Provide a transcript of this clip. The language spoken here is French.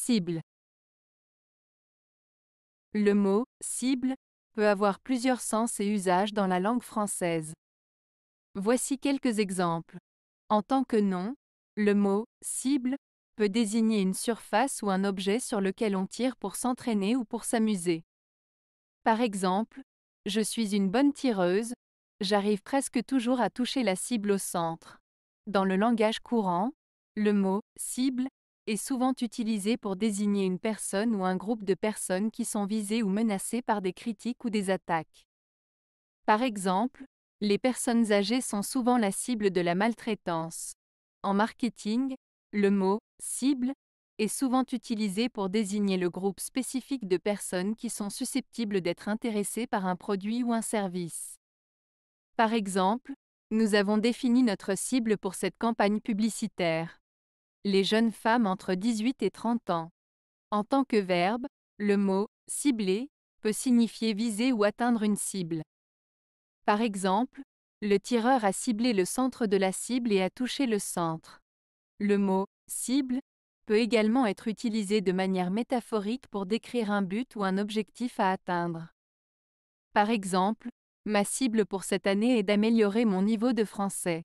Cible. Le mot cible peut avoir plusieurs sens et usages dans la langue française. Voici quelques exemples. En tant que nom, le mot cible peut désigner une surface ou un objet sur lequel on tire pour s'entraîner ou pour s'amuser. Par exemple, je suis une bonne tireuse, j'arrive presque toujours à toucher la cible au centre. Dans le langage courant, le mot cible est souvent utilisé pour désigner une personne ou un groupe de personnes qui sont visées ou menacées par des critiques ou des attaques. Par exemple, les personnes âgées sont souvent la cible de la maltraitance. En marketing, le mot cible est souvent utilisé pour désigner le groupe spécifique de personnes qui sont susceptibles d'être intéressées par un produit ou un service. Par exemple, nous avons défini notre cible pour cette campagne publicitaire les jeunes femmes entre 18 et 30 ans. En tant que verbe, le mot cibler peut signifier viser ou atteindre une cible. Par exemple, le tireur a ciblé le centre de la cible et a touché le centre. Le mot cible peut également être utilisé de manière métaphorique pour décrire un but ou un objectif à atteindre. Par exemple, ma cible pour cette année est d'améliorer mon niveau de français.